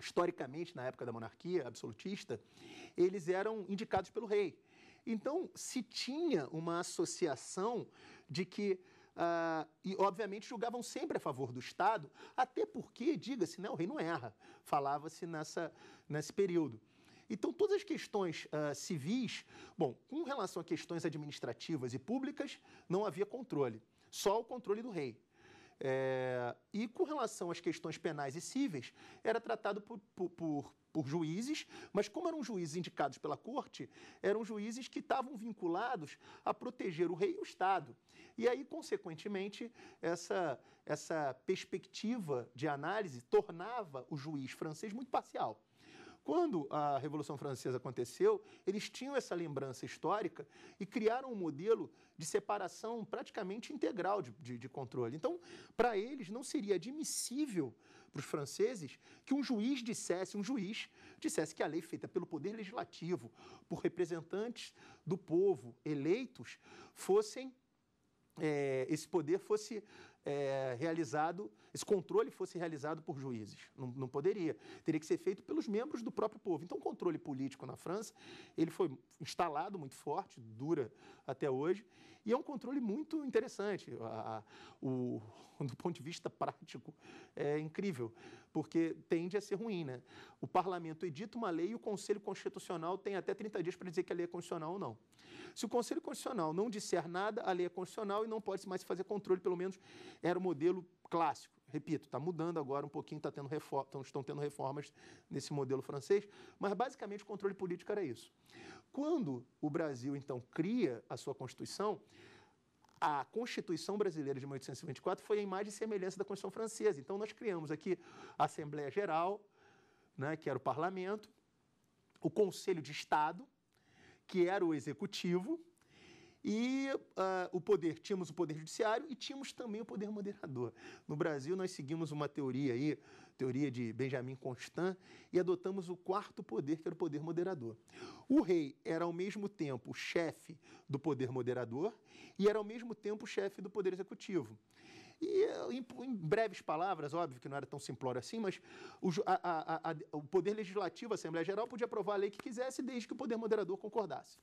historicamente na época da monarquia absolutista, eles eram indicados pelo rei. Então, se tinha uma associação de que. Uh, e, obviamente, julgavam sempre a favor do Estado, até porque, diga-se, né, o rei não erra, falava-se nesse período. Então, todas as questões uh, civis, bom, com relação a questões administrativas e públicas, não havia controle, só o controle do rei. É, e com relação às questões penais e cíveis, era tratado por, por, por, por juízes, mas como eram juízes indicados pela corte, eram juízes que estavam vinculados a proteger o rei e o Estado. E aí, consequentemente, essa, essa perspectiva de análise tornava o juiz francês muito parcial. Quando a Revolução Francesa aconteceu, eles tinham essa lembrança histórica e criaram um modelo de separação praticamente integral de, de, de controle. Então, para eles, não seria admissível para os franceses que um juiz dissesse, um juiz dissesse que a lei feita pelo poder legislativo, por representantes do povo eleitos, fossem é, esse poder fosse é, realizado, esse controle fosse realizado por juízes. Não, não, poderia. Teria que ser feito pelos membros do próprio povo. Então, o controle político na França, ele foi instalado muito forte, dura até hoje, e é um controle muito interessante. A, a, o, do ponto de vista prático, é incrível porque tende a ser ruim, né? O parlamento edita uma lei e o Conselho Constitucional tem até 30 dias para dizer que a lei é constitucional ou não. Se o Conselho Constitucional não disser nada, a lei é constitucional e não pode mais fazer controle, pelo menos era o modelo clássico. Repito, está mudando agora um pouquinho, tá tendo reforma, estão tendo reformas nesse modelo francês, mas basicamente o controle político era isso. Quando o Brasil, então, cria a sua Constituição, a Constituição Brasileira de 1824 foi a imagem e semelhança da Constituição Francesa. Então, nós criamos aqui a Assembleia Geral, né, que era o parlamento, o Conselho de Estado, que era o executivo, e uh, o poder, tínhamos o poder judiciário e tínhamos também o poder moderador. No Brasil, nós seguimos uma teoria aí, teoria de Benjamin Constant, e adotamos o quarto poder, que era o poder moderador. O rei era ao mesmo tempo chefe do poder moderador e era ao mesmo tempo chefe do poder executivo. E em, em, breves palavras, óbvio que não era tão simplório assim, mas o, a, a, a, o Poder Legislativo, a Assembleia Geral, podia aprovar a lei que quisesse, desde que o Poder Moderador concordasse.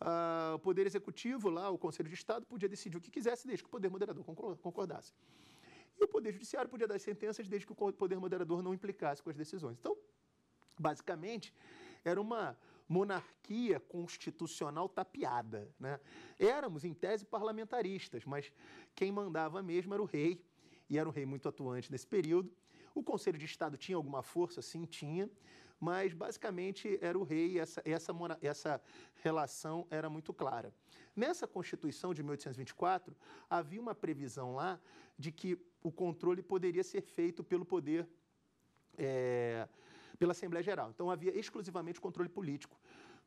Ah, o Poder Executivo, lá, o Conselho de Estado, podia decidir o que quisesse, desde que o Poder Moderador concordasse. E o Poder Judiciário podia dar sentenças desde que o Poder Moderador não implicasse com as decisões. Então, basicamente, era uma monarquia constitucional tapeada. Né? Éramos, em tese, parlamentaristas, mas quem mandava mesmo era o rei, e era um rei muito atuante nesse período. O Conselho de Estado tinha alguma força? Sim, tinha mas basicamente era o rei, essa, essa, essa relação era muito clara. Nessa Constituição de 1824, havia uma previsão lá de que o controle poderia ser feito pelo poder. É, pela Assembleia Geral. Então havia exclusivamente controle político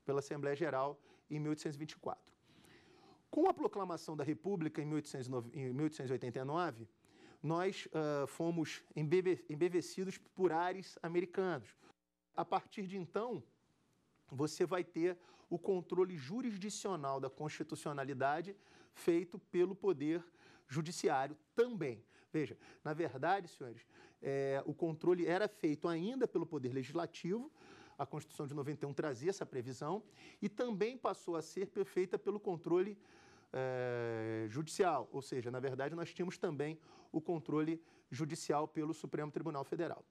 pela Assembleia Geral em 1824. Com a proclamação da República em 1889, nós uh, fomos embevecidos por ares americanos a partir de então, você vai ter o controle jurisdicional da constitucionalidade feito pelo Poder Judiciário também. Veja, na verdade, senhores, é, o controle era feito ainda pelo Poder Legislativo, a Constituição de 91 trazia essa previsão, e também passou a ser perfeita pelo controle é, judicial, ou seja, na verdade, nós tínhamos também o controle judicial pelo Supremo Tribunal Federal.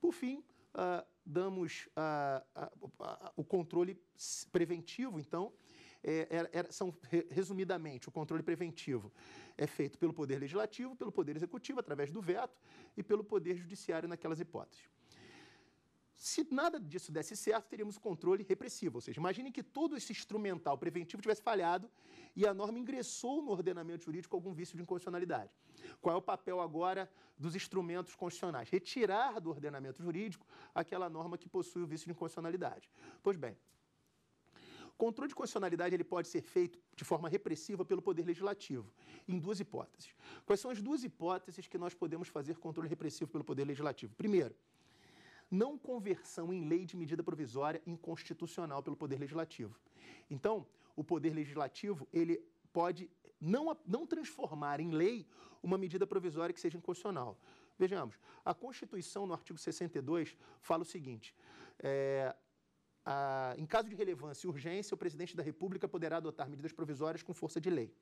Por fim, damos o controle preventivo, então, é, é, é são, resumidamente, o controle preventivo é feito pelo Poder Legislativo, pelo Poder Executivo, através do veto, e pelo Poder Judiciário naquelas hipóteses. Se nada disso desse certo, teríamos controle repressivo. Ou seja, imagine que todo esse instrumental preventivo tivesse falhado e a norma ingressou no ordenamento jurídico algum vício de inconstitucionalidade. Qual é o papel agora dos instrumentos constitucionais? Retirar do ordenamento jurídico aquela norma que possui o vício de inconstitucionalidade. Pois bem, controle de constitucionalidade ele pode ser feito de forma repressiva pelo Poder Legislativo, em duas hipóteses. Quais são as duas hipóteses que nós podemos fazer controle repressivo pelo Poder Legislativo? Primeiro, não conversão em lei de medida provisória inconstitucional pelo Poder Legislativo. Então, o Poder Legislativo, ele pode não, não transformar em lei uma medida provisória que seja inconstitucional. Vejamos, a Constituição, no artigo 62, fala o seguinte: é, a, em caso de relevância e urgência, o presidente da República poderá adotar medidas provisórias com força de lei,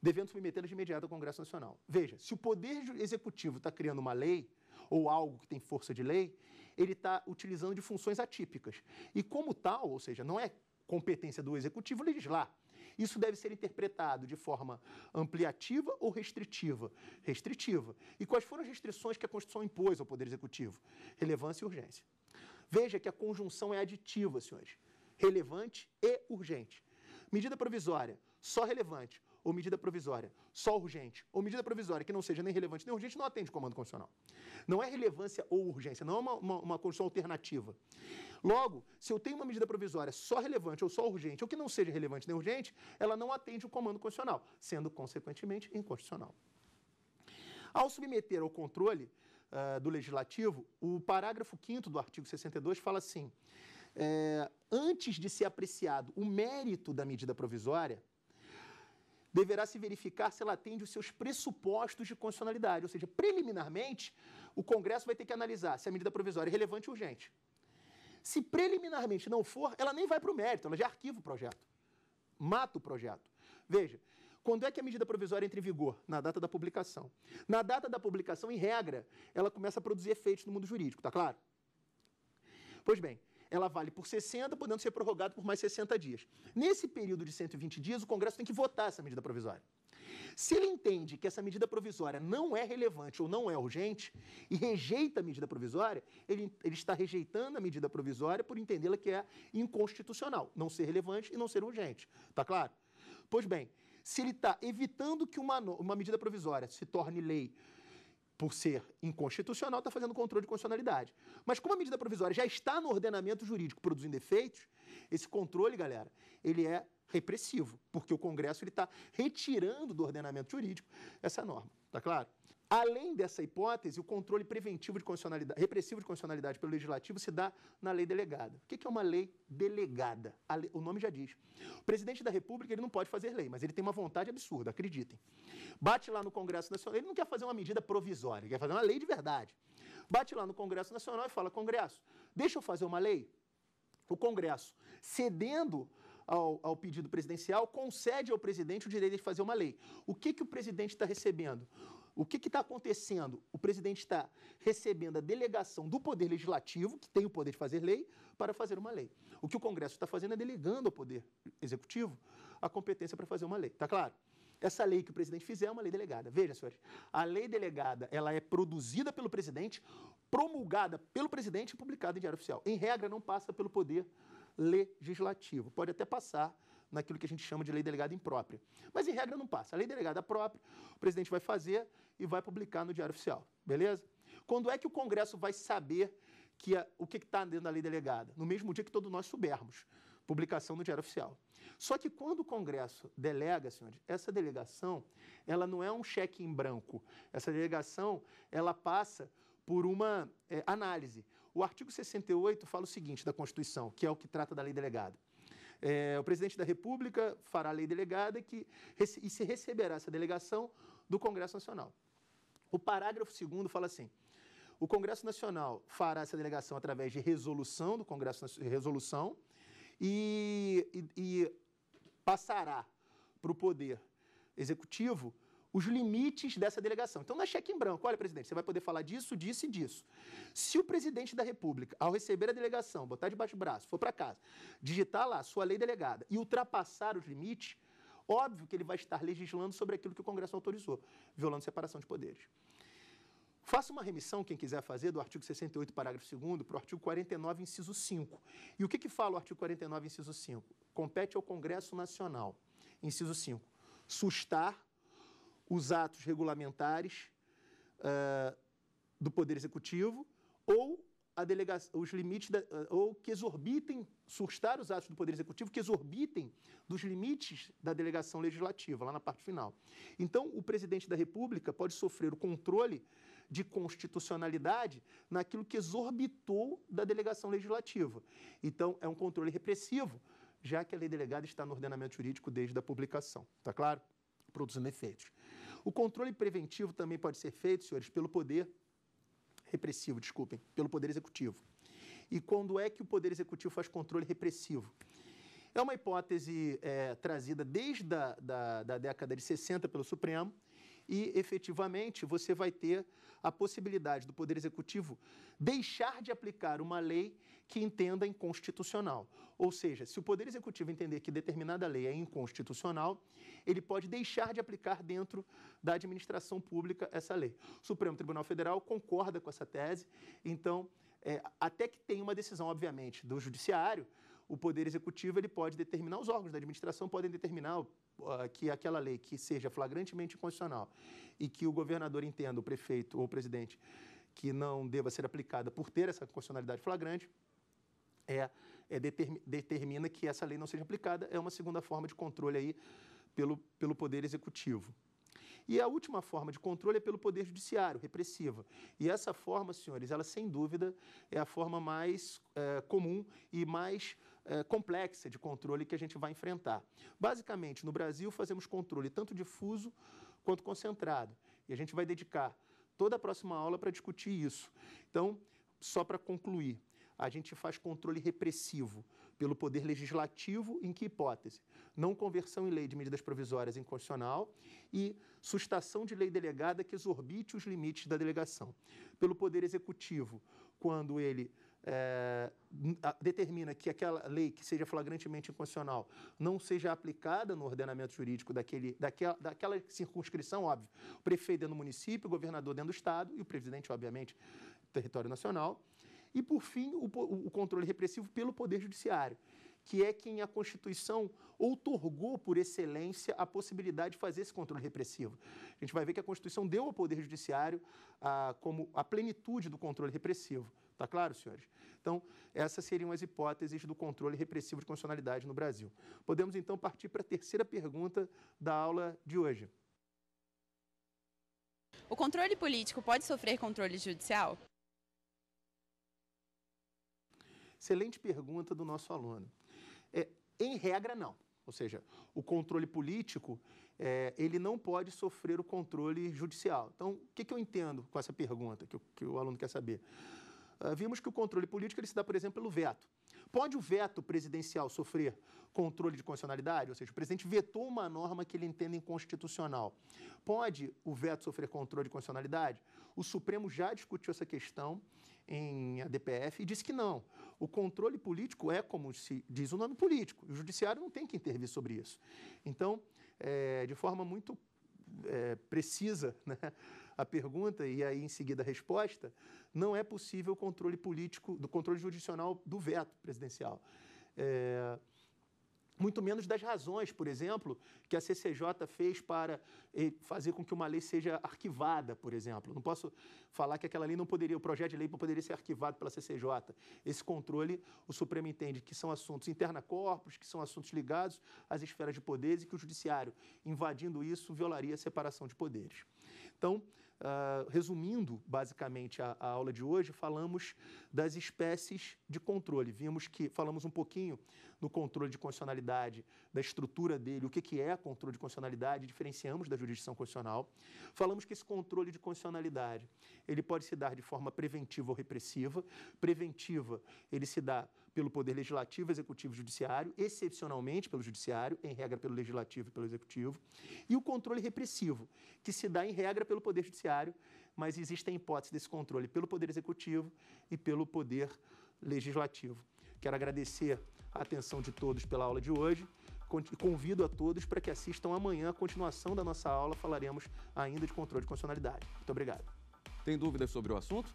devendo submetê-las de imediato ao Congresso Nacional. Veja, se o Poder Executivo está criando uma lei, ou algo que tem força de lei, ele está utilizando de funções atípicas. E como tal, ou seja, não é competência do executivo legislar. Isso deve ser interpretado de forma ampliativa ou restritiva? Restritiva. E quais foram as restrições que a Constituição impôs ao Poder Executivo? Relevância e urgência. Veja que a conjunção é aditiva, senhores. Relevante e urgente. Medida provisória, só relevante ou medida provisória só urgente, ou medida provisória que não seja nem relevante nem urgente, não atende o comando constitucional. Não é relevância ou urgência, não é uma, uma, uma condição alternativa. Logo, se eu tenho uma medida provisória só relevante ou só urgente, ou que não seja relevante nem urgente, ela não atende o comando constitucional, sendo, consequentemente, inconstitucional. Ao submeter ao controle uh, do legislativo, o parágrafo 5 do artigo 62 fala assim: é, antes de ser apreciado o mérito da medida provisória, deverá se verificar se ela atende os seus pressupostos de constitucionalidade. Ou seja, preliminarmente, o Congresso vai ter que analisar se a medida provisória é relevante e urgente. Se preliminarmente não for, ela nem vai para o mérito, ela já arquiva o projeto. Mata o projeto. Veja, quando é que a medida provisória entra em vigor? Na data da publicação. Na data da publicação, em regra, ela começa a produzir efeitos no mundo jurídico, tá claro? Pois bem, ela vale por 60, podendo ser prorrogada por mais 60 dias. Nesse período de 120 dias, o Congresso tem que votar essa medida provisória. Se ele entende que essa medida provisória não é relevante ou não é urgente e rejeita a medida provisória, ele, ele está rejeitando a medida provisória por entendê-la que é inconstitucional, não ser relevante e não ser urgente. Tá claro? Pois bem, se ele está evitando que uma, uma medida provisória se torne lei por ser inconstitucional, está fazendo controle de constitucionalidade. Mas como a medida provisória já está no ordenamento jurídico produzindo efeitos, esse controle, galera, ele é repressivo, porque o Congresso está retirando do ordenamento jurídico essa norma. Tá claro? Além dessa hipótese, o controle preventivo de condicionalidade, repressivo de condicionalidade pelo legislativo se dá na lei delegada. O que é uma lei delegada? Lei, o nome já diz. O presidente da República ele não pode fazer lei, mas ele tem uma vontade absurda, acreditem. Bate lá no Congresso Nacional, ele não quer fazer uma medida provisória, ele quer fazer uma lei de verdade. Bate lá no Congresso Nacional e fala: Congresso, deixa eu fazer uma lei. O Congresso, cedendo ao, ao, pedido presidencial, concede ao presidente o direito de fazer uma lei. O que, que o presidente está recebendo? O que está acontecendo? O presidente está recebendo a delegação do Poder Legislativo, que tem o poder de fazer lei, para fazer uma lei. O que o Congresso está fazendo é delegando ao Poder Executivo a competência para fazer uma lei. Está claro? Essa lei que o presidente fizer é uma lei delegada. Veja, senhores, a lei delegada ela é produzida pelo presidente, promulgada pelo presidente e publicada em diário oficial. Em regra, não passa pelo Poder Legislativo. Pode até passar naquilo que a gente chama de lei delegada imprópria. Mas, em regra, não passa. A lei delegada própria, o presidente vai fazer, e vai publicar no Diário Oficial. Beleza? Quando é que o Congresso vai saber que o que está dentro da lei delegada? No mesmo dia que todos nós soubermos. Publicação no Diário Oficial. Só que quando o Congresso delega, senhores, essa delegação, ela não é um cheque em branco. Essa delegação, ela passa por uma é, análise. O artigo 68 fala o seguinte da Constituição, que é o que trata da lei delegada. É, o presidente da República fará a lei delegada que, e se receberá essa delegação do Congresso Nacional. O parágrafo 2 fala assim. O Congresso Nacional fará essa delegação através de resolução do Congresso resolução e, e, e passará para o Poder Executivo os limites dessa delegação. Então, não é cheque em branco. Olha, presidente, você vai poder falar disso, disso e disso. Se o presidente da República, ao receber a delegação, botar debaixo do braço, for para casa, digitar lá sua lei delegada e ultrapassar os limites, óbvio que ele vai estar legislando sobre aquilo que o Congresso autorizou, violando separação de poderes. Faça uma remissão, quem quiser fazer, do artigo 68, parágrafo 2 para o artigo 49, inciso 5. E o que, que fala o artigo 49, inciso 5? Compete ao Congresso Nacional. Inciso 5. Sustar os atos regulamentares uh, do Poder Executivo ou os limites da, ah, ou que exorbitem, sustar os atos do Poder Executivo que exorbitem dos limites da delegação legislativa, lá na parte final. Então, o presidente da República pode sofrer o controle de constitucionalidade naquilo que exorbitou da delegação legislativa. Então, é um controle repressivo, já que a lei delegada está no ordenamento jurídico desde a publicação. está claro? Produzindo efeitos. O controle preventivo também pode ser feito, senhores, pelo poder repressivo, desculpem, pelo poder executivo. E quando é que o poder executivo faz controle repressivo? É uma hipótese é, trazida desde a da, da década de 60 pelo Supremo, e, efetivamente, você vai ter a possibilidade do Poder Executivo deixar de aplicar uma lei que entenda inconstitucional. Ou seja, se o Poder Executivo entender que determinada lei é inconstitucional, ele pode deixar de aplicar dentro da administração pública essa lei. O Supremo Tribunal Federal concorda com essa tese, então, é, até que tenha uma decisão, obviamente, do Judiciário o Poder Executivo ele pode determinar, os órgãos da administração podem determinar uh, que aquela lei que seja flagrantemente inconstitucional e que o governador entenda, o prefeito ou o presidente, que não deva ser aplicada por ter essa constitucionalidade flagrante, é, é determina que essa lei não seja aplicada. É uma segunda forma de controle aí pelo, pelo Poder Executivo. E a última forma de controle é pelo poder judiciário, repressiva. E essa forma, senhores, ela sem dúvida é a forma mais é, comum e mais eh, complexa de controle que a gente vai enfrentar. Basicamente, no Brasil, fazemos controle tanto difuso quanto concentrado. E a gente vai dedicar toda a próxima aula para discutir isso. Então, só para concluir, a gente faz controle repressivo pelo poder legislativo, em que hipótese? Não conversão em lei de medidas provisórias inconstitucional e sustação de lei delegada que exorbite os limites da delegação. Pelo poder executivo, quando ele é, determina que aquela lei que seja flagrantemente inconstitucional não seja aplicada no ordenamento jurídico daquele, daquela, daquela circunscrição, óbvio, o prefeito dentro do município, o governador dentro do Estado e o presidente, obviamente, do território nacional. E, por fim, o, o controle repressivo pelo Poder Judiciário, que é quem a Constituição outorgou por excelência a possibilidade de fazer esse controle repressivo. A gente vai ver que a Constituição deu ao Poder Judiciário ah, como a plenitude do controle repressivo. Está claro, senhores? Então, essas seriam as hipóteses do controle repressivo de constitucionalidade no Brasil. Podemos, então, partir para a terceira pergunta da aula de hoje. O controle político pode sofrer controle judicial? Excelente pergunta do nosso aluno. É, em regra, não. Ou seja, o controle político é, ele não pode sofrer o controle judicial. Então, o que, que eu entendo com essa pergunta que, que o aluno quer saber? Ah, vimos que o controle político ele se dá, por exemplo, pelo veto. Pode o veto presidencial sofrer controle de constitucionalidade? Ou seja, o presidente vetou uma norma que ele entende inconstitucional. Pode o veto sofrer controle de constitucionalidade? O Supremo já discutiu essa questão em ADPF e disse que não. O controle político é, como se diz o nome, político. O judiciário não tem que intervir sobre isso. Então, é, de forma muito é, precisa, né? a pergunta e aí em seguida a resposta, não é possível o controle político, do controle jurisdicional do veto presidencial. É, muito menos das razões, por exemplo, que a CCJ fez para eh, fazer com que uma lei seja arquivada, por exemplo. Não posso falar que aquela lei não poderia, o projeto de lei não poderia ser arquivado pela CCJ. Esse controle, o Supremo entende que são assuntos interna corpus, que são assuntos ligados às esferas de poderes e que o judiciário, invadindo isso, violaria a separação de poderes. Então, Uh, resumindo, basicamente, a, a, aula de hoje, falamos das espécies de controle. Vimos que falamos um pouquinho no controle de constitucionalidade, da estrutura dele, o que, que é controle de constitucionalidade, diferenciamos da jurisdição constitucional. Falamos que esse controle de constitucionalidade ele pode se dar de forma preventiva ou repressiva. Preventiva, ele se dá pelo Poder Legislativo, Executivo e Judiciário, excepcionalmente pelo Judiciário, em regra pelo Legislativo e pelo Executivo, e o controle repressivo, que se dá em regra pelo Poder Judiciário, mas existe a hipótese desse controle pelo Poder Executivo e pelo Poder Legislativo. Quero agradecer a atenção de todos pela aula de hoje. e Convido a todos para que assistam amanhã a continuação da nossa aula. Falaremos ainda de controle de constitucionalidade. Muito obrigado. Tem dúvidas sobre o assunto?